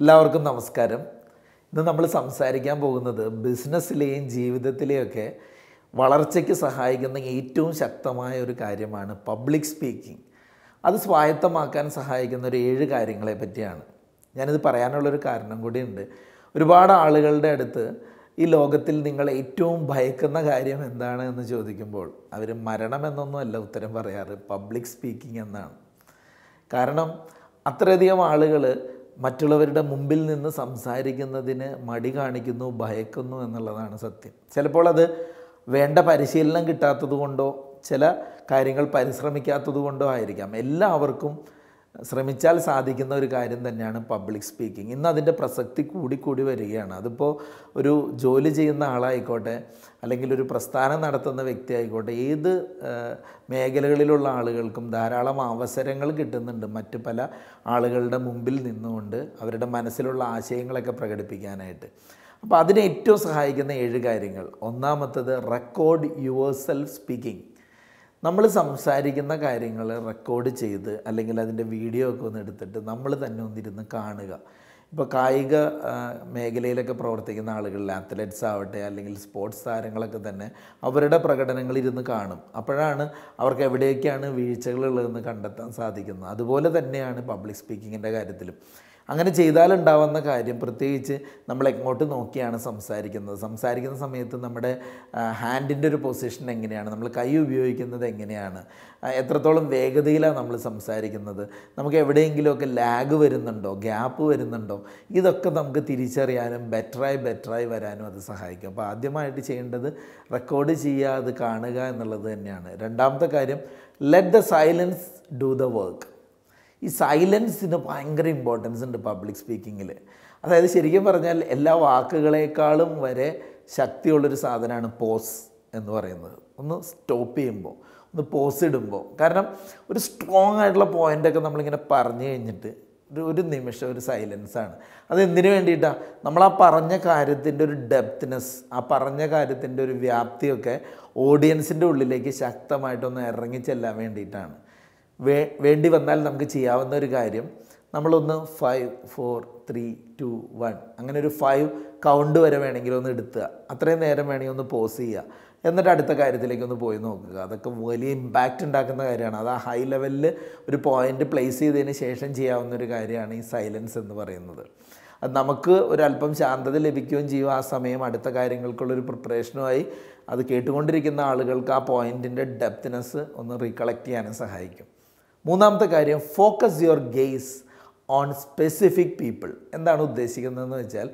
എല്ലാവർക്കും നമസ്കാരം ഇന്ന് നമ്മൾ സംസാരിക്കാൻ പോകുന്നത് ബിസിനസ്സിലെയും ജീവിതത്തിലെയൊക്കെ വളർച്ചയ്ക്ക് സഹായിക്കുന്ന ഏറ്റവും ശക്തമായ ഒരു കാര്യമാണ് പബ്ലിക് സ്പീക്കിംഗ് അത് സ്വായത്തമാക്കാൻ സഹായിക്കുന്ന ഒരു ഏഴ് കാര്യങ്ങളെ പറ്റിയാണ് ഞാനിത് പറയാനുള്ളൊരു കാരണം കൂടിയുണ്ട് ഒരുപാട് ആളുകളുടെ അടുത്ത് ഈ ലോകത്തിൽ നിങ്ങൾ ഏറ്റവും ഭയക്കുന്ന കാര്യം എന്താണ് എന്ന് ചോദിക്കുമ്പോൾ അവർ മരണമെന്നൊന്നുമല്ല ഉത്തരം പറയാറ് പബ്ലിക് സ്പീക്കിംഗ് എന്നാണ് കാരണം അത്രയധികം ആളുകൾ മറ്റുള്ളവരുടെ മുമ്പിൽ നിന്ന് സംസാരിക്കുന്നതിന് മടി കാണിക്കുന്നു ഭയക്കുന്നു എന്നുള്ളതാണ് സത്യം ചിലപ്പോൾ അത് വേണ്ട പരിശീലനം കിട്ടാത്തത് കൊണ്ടോ ചില കാര്യങ്ങൾ പരിശ്രമിക്കാത്തത് കൊണ്ടോ ആയിരിക്കാം എല്ലാവർക്കും ശ്രമിച്ചാൽ സാധിക്കുന്ന ഒരു കാര്യം തന്നെയാണ് പബ്ലിക് സ്പീക്കിംഗ് ഇന്ന് അതിൻ്റെ പ്രസക്തി കൂടിക്കൂടി വരികയാണ് അതിപ്പോൾ ഒരു ജോലി ചെയ്യുന്ന ആളായിക്കോട്ടെ അല്ലെങ്കിൽ ഒരു പ്രസ്ഥാനം നടത്തുന്ന വ്യക്തി ആയിക്കോട്ടെ ഏത് മേഖലകളിലുള്ള ആളുകൾക്കും ധാരാളം അവസരങ്ങൾ കിട്ടുന്നുണ്ട് മറ്റ് പല ആളുകളുടെ മുമ്പിൽ നിന്നുകൊണ്ട് അവരുടെ മനസ്സിലുള്ള ആശയങ്ങളൊക്കെ പ്രകടിപ്പിക്കാനായിട്ട് അപ്പോൾ അതിനെ ഏറ്റവും സഹായിക്കുന്ന ഏഴ് കാര്യങ്ങൾ ഒന്നാമത്തത് റെക്കോർഡ് യുവേഴ്സൽ സെൽഫ് സ്പീക്കിംഗ് നമ്മൾ സംസാരിക്കുന്ന കാര്യങ്ങൾ റെക്കോർഡ് ചെയ്ത് അല്ലെങ്കിൽ അതിൻ്റെ വീഡിയോ ഒക്കെ ഒന്ന് എടുത്തിട്ട് നമ്മൾ തന്നെ ഒന്നിരുന്ന് കാണുക ഇപ്പോൾ കായിക മേഖലയിലൊക്കെ പ്രവർത്തിക്കുന്ന ആളുകളിൽ അത്ലറ്റ്സ് ആവട്ടെ അല്ലെങ്കിൽ സ്പോർട്സ് താരങ്ങളൊക്കെ തന്നെ അവരുടെ പ്രകടനങ്ങൾ ഇരുന്ന് കാണും അപ്പോഴാണ് അവർക്ക് എവിടെയൊക്കെയാണ് വീഴ്ചകളുള്ളതെന്ന് കണ്ടെത്താൻ സാധിക്കുന്നത് അതുപോലെ തന്നെയാണ് പബ്ലിക് സ്പീക്കിങ്ങിൻ്റെ കാര്യത്തിലും അങ്ങനെ ചെയ്താലുണ്ടാവുന്ന കാര്യം പ്രത്യേകിച്ച് നമ്മൾ എങ്ങോട്ട് നോക്കിയാണ് സംസാരിക്കുന്നത് സംസാരിക്കുന്ന സമയത്ത് നമ്മുടെ ഹാൻഡിൻ്റെ ഒരു പൊസിഷൻ എങ്ങനെയാണ് നമ്മൾ കൈ ഉപയോഗിക്കുന്നത് എങ്ങനെയാണ് എത്രത്തോളം വേഗതയിലാണ് നമ്മൾ സംസാരിക്കുന്നത് നമുക്ക് എവിടെയെങ്കിലുമൊക്കെ ലാഗ് വരുന്നുണ്ടോ ഗ്യാപ്പ് വരുന്നുണ്ടോ ഇതൊക്കെ നമുക്ക് തിരിച്ചറിയാനും ബെറ്ററായി ബെറ്ററായി വരാനും അത് സഹായിക്കും അപ്പോൾ ആദ്യമായിട്ട് ചെയ്യേണ്ടത് റെക്കോർഡ് ചെയ്യുക അത് കാണുക എന്നുള്ളത് തന്നെയാണ് രണ്ടാമത്തെ കാര്യം let the silence do the work ഈ സൈലൻസിന് ഭയങ്കര ഇമ്പോർട്ടൻസ് ഉണ്ട് പബ്ലിക് സ്പീക്കിങ്ങിൽ അതായത് ശരിക്കും പറഞ്ഞാൽ എല്ലാ വാക്കുകളേക്കാളും വരെ ശക്തിയുള്ളൊരു സാധനമാണ് പോസ് എന്ന് പറയുന്നത് ഒന്ന് സ്റ്റോപ്പ് ചെയ്യുമ്പോൾ ഒന്ന് പോസ് ഇടുമ്പോൾ കാരണം ഒരു സ്ട്രോങ് ആയിട്ടുള്ള പോയിൻ്റൊക്കെ നമ്മളിങ്ങനെ പറഞ്ഞു കഴിഞ്ഞിട്ട് ഒരു ഒരു നിമിഷം ഒരു സൈലൻസാണ് അത് എന്തിനു വേണ്ടിയിട്ടാണ് നമ്മൾ ആ പറഞ്ഞ കാര്യത്തിൻ്റെ ഒരു ഡെപ്ത്നെസ് ആ പറഞ്ഞ കാര്യത്തിൻ്റെ ഒരു വ്യാപ്തിയൊക്കെ ഓഡിയൻസിൻ്റെ ഉള്ളിലേക്ക് ശക്തമായിട്ടൊന്ന് ചെല്ലാൻ വേണ്ടിയിട്ടാണ് വേ വേണ്ടി വന്നാൽ നമുക്ക് ചെയ്യാവുന്ന ഒരു കാര്യം നമ്മളൊന്ന് five four three two one അങ്ങനെ ഒരു ഫൈവ് കൗണ്ട് വരെ വേണമെങ്കിൽ ഒന്ന് എടുത്തുക അത്രയും നേരം വേണമെങ്കിൽ ഒന്ന് പോസ് ചെയ്യുക എന്നിട്ട് അടുത്ത കാര്യത്തിലേക്ക് ഒന്ന് പോയി നോക്കുക അതൊക്കെ വലിയ ഇമ്പാക്റ്റ് ഉണ്ടാക്കുന്ന കാര്യമാണ് അത് ആ ഹൈ ലെവലിൽ ഒരു പോയിൻ്റ് പ്ലേസ് ചെയ്തതിന് ശേഷം ചെയ്യാവുന്ന ഒരു കാര്യമാണ് ഈ സൈലൻസ് എന്ന് പറയുന്നത് അത് നമുക്ക് ഒരല്പം ശാന്തത ലഭിക്കുകയും ചെയ്യും ആ സമയം അടുത്ത കാര്യങ്ങൾക്കുള്ളൊരു പ്രിപ്പറേഷനുമായി അത് കേട്ടുകൊണ്ടിരിക്കുന്ന ആളുകൾക്ക് ആ പോയിൻറ്റിൻ്റെ ഡെപ്ത്നെസ് ഒന്ന് റീകളക്ട് ചെയ്യാനും സഹായിക്കും മൂന്നാമത്തെ കാര്യം focus your gaze on specific people എന്താണ് ഉദ്ദേശിക്കുന്നതെന്ന് വെച്ചാൽ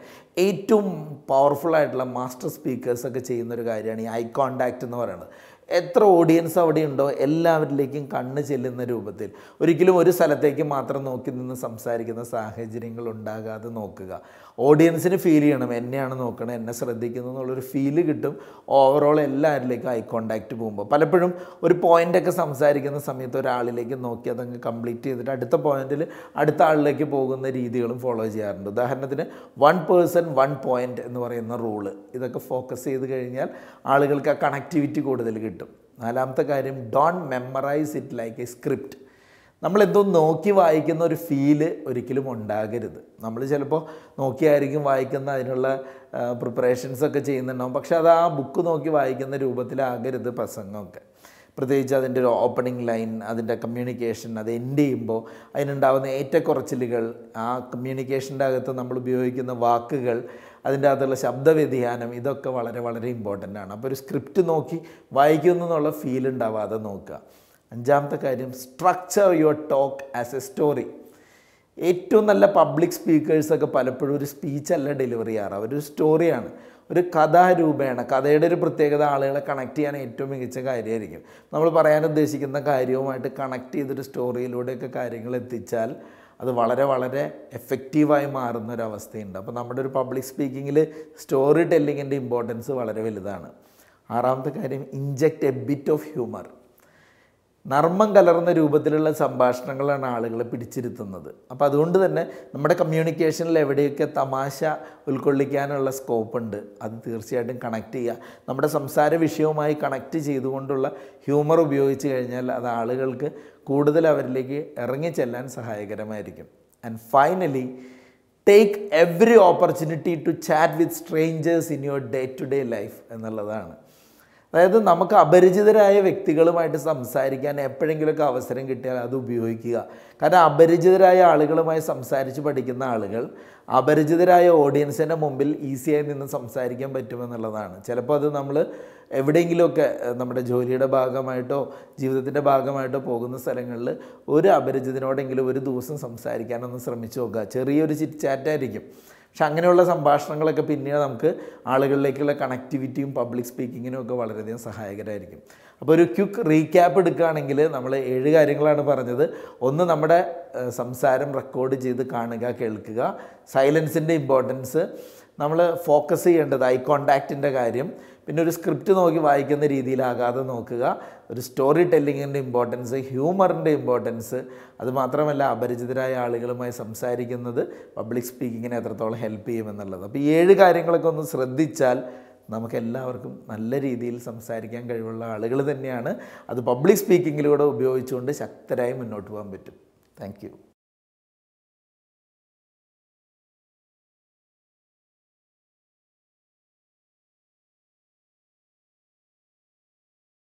ഏറ്റവും പവർഫുൾ ആയിട്ടുള്ള മാസ്റ്റർ സ്പീക്കേഴ്സൊക്കെ ചെയ്യുന്ന ഒരു കാര്യമാണ് ഈ ഐ കോണ്ടാക്റ്റ് എന്ന് പറയുന്നത് എത്ര ഓഡിയൻസ് അവിടെ ഉണ്ടോ എല്ലാവരിലേക്കും കണ്ണ് ചെല്ലുന്ന രൂപത്തിൽ ഒരിക്കലും ഒരു സ്ഥലത്തേക്ക് മാത്രം നോക്കി നിന്ന് സംസാരിക്കുന്ന സാഹചര്യങ്ങൾ ഉണ്ടാകാതെ നോക്കുക ഓഡിയൻസിന് ഫീൽ ചെയ്യണം എന്നെയാണ് നോക്കണം എന്നെ ശ്രദ്ധിക്കുന്നു എന്നുള്ളൊരു ഫീല് കിട്ടും ഓവറോൾ എല്ലാവരിലേക്കും ഐ കോണ്ടാക്റ്റ് പോകുമ്പോൾ പലപ്പോഴും ഒരു പോയിൻ്റൊക്കെ സംസാരിക്കുന്ന സമയത്ത് ഒരാളിലേക്ക് നോക്കി അതങ്ങ് കംപ്ലീറ്റ് ചെയ്തിട്ട് അടുത്ത പോയിന്റിൽ അടുത്ത ആളിലേക്ക് പോകുന്ന രീതികളും ഫോളോ ചെയ്യാറുണ്ട് ഉദാഹരണത്തിന് വൺ പേഴ്സൺ വൺ പോയിൻ്റ് എന്ന് പറയുന്ന റൂള് ഇതൊക്കെ ഫോക്കസ് ചെയ്ത് കഴിഞ്ഞാൽ ആളുകൾക്ക് ആ കണക്ടിവിറ്റി കൂടുതൽ കിട്ടും നാലാമത്തെ കാര്യം don't memorize it like a script നമ്മളെന്തോ നോക്കി വായിക്കുന്ന ഒരു ഫീല് ഒരിക്കലും ഉണ്ടാകരുത് നമ്മൾ ചിലപ്പോൾ നോക്കിയായിരിക്കും വായിക്കുന്ന അതിനുള്ള പ്രിപ്പറേഷൻസൊക്കെ ചെയ്യുന്നുണ്ടാവും പക്ഷെ അത് ആ ബുക്ക് നോക്കി വായിക്കുന്ന രൂപത്തിലാകരുത് പ്രസംഗമൊക്കെ പ്രത്യേകിച്ച് അതിൻ്റെ ഒരു ഓപ്പണിംഗ് ലൈൻ അതിൻ്റെ കമ്മ്യൂണിക്കേഷൻ അത് എൻഡ് ചെയ്യുമ്പോൾ അതിനുണ്ടാകുന്ന ഏറ്റക്കുറച്ചിലുകൾ ആ കമ്മ്യൂണിക്കേഷൻ്റെ അകത്ത് നമ്മൾ ഉപയോഗിക്കുന്ന വാക്കുകൾ അതിൻ്റെ അകത്തുള്ള ശബ്ദ വ്യതിയാനം ഇതൊക്കെ വളരെ വളരെ ഇമ്പോർട്ടൻ്റ് ആണ് അപ്പോൾ ഒരു സ്ക്രിപ്റ്റ് നോക്കി വായിക്കുന്നു എന്നുള്ള ഫീൽ ഉണ്ടാവാതെ നോക്കുക അഞ്ചാമത്തെ കാര്യം structure your talk as a story ഏറ്റവും നല്ല പബ്ലിക് സ്പീക്കേഴ്സൊക്കെ പലപ്പോഴും ഒരു സ്പീച്ചല്ല ഡെലിവറി ചെയ്യാറ് അവരൊരു സ്റ്റോറിയാണ് ഒരു കഥാരൂപേണ കഥയുടെ ഒരു പ്രത്യേകത ആളുകളെ കണക്ട് ചെയ്യാൻ ഏറ്റവും മികച്ച കാര്യമായിരിക്കും നമ്മൾ പറയാൻ ഉദ്ദേശിക്കുന്ന കാര്യവുമായിട്ട് കണക്ട് ചെയ്തൊരു സ്റ്റോറിയിലൂടെയൊക്കെ കാര്യങ്ങൾ എത്തിച്ചാൽ അത് വളരെ വളരെ എഫക്റ്റീവായി മാറുന്ന ഒരു അവസ്ഥയുണ്ട് അപ്പോൾ നമ്മുടെ ഒരു പബ്ലിക് സ്പീക്കിങ്ങിൽ സ്റ്റോറി ടെല്ലിങ്ങിൻ്റെ ഇമ്പോർട്ടൻസ് വളരെ വലുതാണ് ആറാമത്തെ കാര്യം inject a bit of humour നർമ്മം കലർന്ന രൂപത്തിലുള്ള സംഭാഷണങ്ങളാണ് ആളുകളെ പിടിച്ചിരുത്തുന്നത് അപ്പോൾ അതുകൊണ്ട് തന്നെ നമ്മുടെ കമ്മ്യൂണിക്കേഷനിൽ എവിടെയൊക്കെ തമാശ ഉൾക്കൊള്ളിക്കാനുള്ള സ്കോപ്പ് ഉണ്ട് അത് തീർച്ചയായിട്ടും കണക്ട് ചെയ്യുക നമ്മുടെ സംസാര വിഷയവുമായി കണക്ട് ചെയ്തുകൊണ്ടുള്ള ഹ്യൂമർ ഉപയോഗിച്ച് കഴിഞ്ഞാൽ അത് ആളുകൾക്ക് കൂടുതൽ അവരിലേക്ക് ഇറങ്ങി ചെല്ലാൻ സഹായകരമായിരിക്കും and finally take every opportunity to chat with strangers in your day to day life എന്നുള്ളതാണ് അതായത് നമുക്ക് അപരിചിതരായ വ്യക്തികളുമായിട്ട് സംസാരിക്കാൻ എപ്പോഴെങ്കിലുമൊക്കെ അവസരം കിട്ടിയാൽ അത് ഉപയോഗിക്കുക കാരണം അപരിചിതരായ ആളുകളുമായി സംസാരിച്ച് പഠിക്കുന്ന ആളുകൾ അപരിചിതരായ ഓഡിയൻസിൻ്റെ മുമ്പിൽ ഈസിയായി നിന്ന് സംസാരിക്കാൻ പറ്റുമെന്നുള്ളതാണ് ചിലപ്പോൾ അത് നമ്മൾ എവിടെയെങ്കിലുമൊക്കെ നമ്മുടെ ജോലിയുടെ ഭാഗമായിട്ടോ ജീവിതത്തിൻ്റെ ഭാഗമായിട്ടോ പോകുന്ന സ്ഥലങ്ങളിൽ ഒരു അപരിചിതനോടെങ്കിലും ഒരു ദിവസം സംസാരിക്കാനൊന്ന് ശ്രമിച്ചു നോക്കുക ചെറിയൊരു ചിറ്റ് ചാറ്റായിരിക്കും പക്ഷെ അങ്ങനെയുള്ള സംഭാഷണങ്ങളൊക്കെ പിന്നീട് നമുക്ക് ആളുകളിലേക്കുള്ള കണക്ടിവിറ്റിയും പബ്ലിക് സ്പീക്കിങ്ങിനും ഒക്കെ വളരെയധികം സഹായകരമായിരിക്കും അപ്പോൾ ഒരു ക്യുക്ക് റീക്യാപ്പ് എടുക്കുകയാണെങ്കിൽ നമ്മൾ ഏഴ് കാര്യങ്ങളാണ് പറഞ്ഞത് ഒന്ന് നമ്മുടെ സംസാരം റെക്കോർഡ് ചെയ്ത് കാണുക കേൾക്കുക സൈലൻസിൻ്റെ ഇമ്പോർട്ടൻസ് നമ്മൾ ഫോക്കസ് ചെയ്യേണ്ടത് ഐ കോണ്ടാക്റ്റിൻ്റെ കാര്യം പിന്നെ ഒരു സ്ക്രിപ്റ്റ് നോക്കി വായിക്കുന്ന രീതിയിലാകാതെ നോക്കുക ഒരു സ്റ്റോറി ടെല്ലിങ്ങിൻ്റെ ഇമ്പോർട്ടൻസ് ഹ്യൂമറിൻ്റെ ഇമ്പോർട്ടൻസ് അതുമാത്രമല്ല അപരിചിതരായ ആളുകളുമായി സംസാരിക്കുന്നത് പബ്ലിക് സ്പീക്കിങ്ങിനെ എത്രത്തോളം ഹെൽപ്പ് ചെയ്യുമെന്നുള്ളത് അപ്പോൾ ഈ ഏഴ് കാര്യങ്ങളൊക്കെ ഒന്ന് ശ്രദ്ധിച്ചാൽ നമുക്കെല്ലാവർക്കും നല്ല രീതിയിൽ സംസാരിക്കാൻ കഴിവുള്ള ആളുകൾ തന്നെയാണ് അത് പബ്ലിക് സ്പീക്കിങ്ങിലൂടെ ഉപയോഗിച്ചുകൊണ്ട് ശക്തരായി മുന്നോട്ട് പോകാൻ പറ്റും താങ്ക്